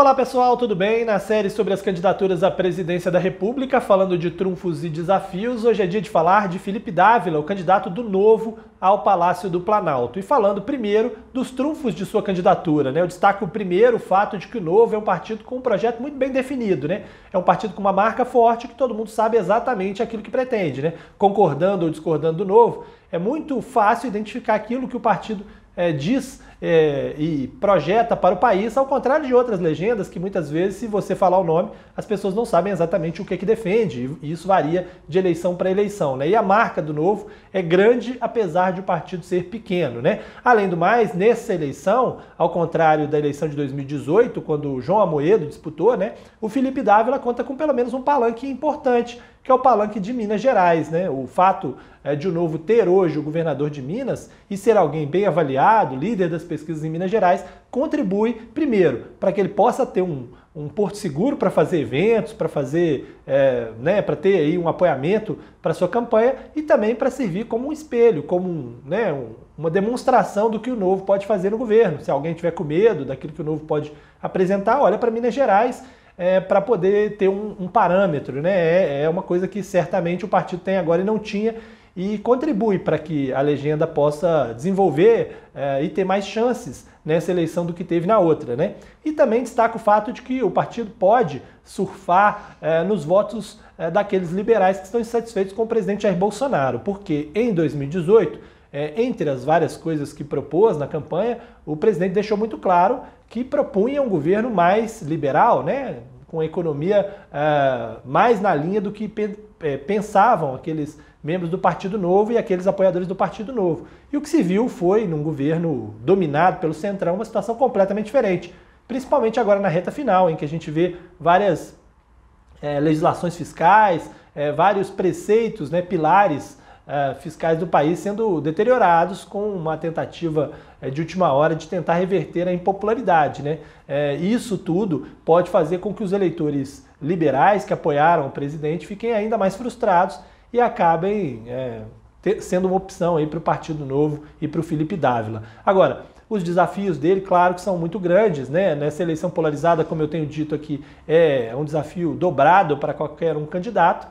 Olá pessoal, tudo bem? Na série sobre as candidaturas à presidência da República, falando de trunfos e desafios, hoje é dia de falar de Felipe Dávila, o candidato do novo ao Palácio do Planalto. E falando primeiro dos trunfos de sua candidatura, né? Eu destaco primeiro o fato de que o Novo é um partido com um projeto muito bem definido, né? É um partido com uma marca forte que todo mundo sabe exatamente aquilo que pretende, né? Concordando ou discordando do Novo, é muito fácil identificar aquilo que o partido é, diz é, e projeta para o país, ao contrário de outras legendas que muitas vezes, se você falar o nome, as pessoas não sabem exatamente o que, é que defende, e isso varia de eleição para eleição. Né? E a marca do novo é grande, apesar de o partido ser pequeno. Né? Além do mais, nessa eleição, ao contrário da eleição de 2018, quando o João Amoedo disputou, né, o Felipe Dávila conta com pelo menos um palanque importante que é o palanque de Minas Gerais. Né? O fato é, de o novo ter hoje o governador de Minas e ser alguém bem avaliado, líder das pesquisas em Minas Gerais, contribui, primeiro, para que ele possa ter um, um porto seguro para fazer eventos, para fazer, é, né, para ter aí um apoiamento para sua campanha e também para servir como um espelho, como um, né, um, uma demonstração do que o novo pode fazer no governo. Se alguém tiver com medo daquilo que o novo pode apresentar, olha para Minas Gerais é, para poder ter um, um parâmetro. Né? É, é uma coisa que certamente o partido tem agora e não tinha e contribui para que a legenda possa desenvolver é, e ter mais chances nessa eleição do que teve na outra. Né? E também destaca o fato de que o partido pode surfar é, nos votos é, daqueles liberais que estão insatisfeitos com o presidente Jair Bolsonaro, porque em 2018 é, entre as várias coisas que propôs na campanha, o presidente deixou muito claro que propunha um governo mais liberal, né? com economia é, mais na linha do que é, pensavam aqueles membros do Partido Novo e aqueles apoiadores do Partido Novo. E o que se viu foi, num governo dominado pelo Centrão, uma situação completamente diferente, principalmente agora na reta final, em que a gente vê várias é, legislações fiscais, é, vários preceitos, né, pilares eh, fiscais do país sendo deteriorados com uma tentativa eh, de última hora de tentar reverter a impopularidade. Né? Eh, isso tudo pode fazer com que os eleitores liberais que apoiaram o presidente fiquem ainda mais frustrados e acabem sendo uma opção aí para o Partido Novo e para o Felipe Dávila. Agora, os desafios dele, claro que são muito grandes, né? Nessa eleição polarizada, como eu tenho dito aqui, é um desafio dobrado para qualquer um candidato.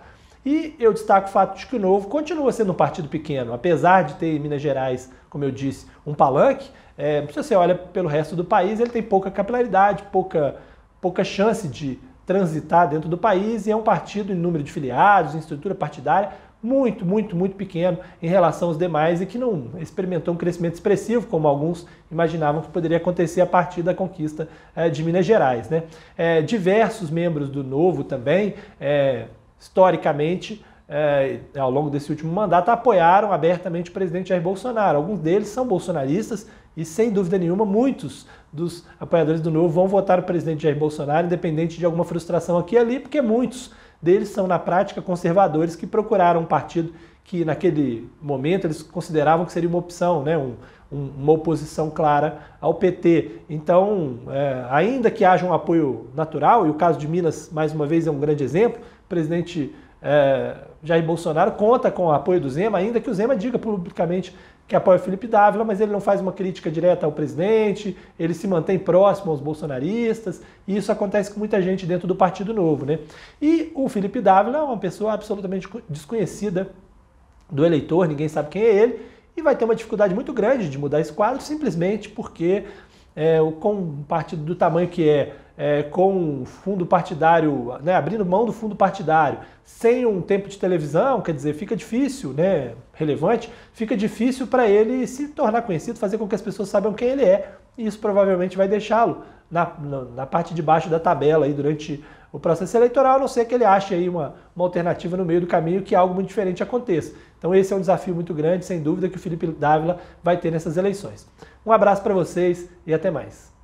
E eu destaco o fato de que o Novo continua sendo um partido pequeno, apesar de ter em Minas Gerais, como eu disse, um palanque, é, se você olha pelo resto do país, ele tem pouca capilaridade, pouca, pouca chance de transitar dentro do país e é um partido em número de filiados, em estrutura partidária, muito, muito, muito pequeno em relação aos demais e que não experimentou um crescimento expressivo, como alguns imaginavam que poderia acontecer a partir da conquista é, de Minas Gerais. Né? É, diversos membros do Novo também é, historicamente, é, ao longo desse último mandato, apoiaram abertamente o presidente Jair Bolsonaro. Alguns deles são bolsonaristas e, sem dúvida nenhuma, muitos dos apoiadores do Novo vão votar o presidente Jair Bolsonaro, independente de alguma frustração aqui e ali, porque muitos deles são, na prática, conservadores que procuraram um partido que, naquele momento, eles consideravam que seria uma opção, né? Um, um, uma oposição clara ao PT. Então, é, ainda que haja um apoio natural, e o caso de Minas, mais uma vez, é um grande exemplo, presidente é, Jair Bolsonaro conta com o apoio do Zema, ainda que o Zema diga publicamente que apoia o Felipe Dávila, mas ele não faz uma crítica direta ao presidente, ele se mantém próximo aos bolsonaristas, e isso acontece com muita gente dentro do Partido Novo, né? E o Felipe Dávila é uma pessoa absolutamente desconhecida do eleitor, ninguém sabe quem é ele, e vai ter uma dificuldade muito grande de mudar esse quadro simplesmente porque é, com um partido do tamanho que é, é com fundo partidário, né, abrindo mão do fundo partidário, sem um tempo de televisão, quer dizer, fica difícil, né, relevante, fica difícil para ele se tornar conhecido, fazer com que as pessoas saibam quem ele é, e isso provavelmente vai deixá-lo na, na, na parte de baixo da tabela aí durante o processo eleitoral, a não ser que ele ache aí uma, uma alternativa no meio do caminho que algo muito diferente aconteça. Então esse é um desafio muito grande, sem dúvida, que o Felipe Dávila vai ter nessas eleições. Um abraço para vocês e até mais.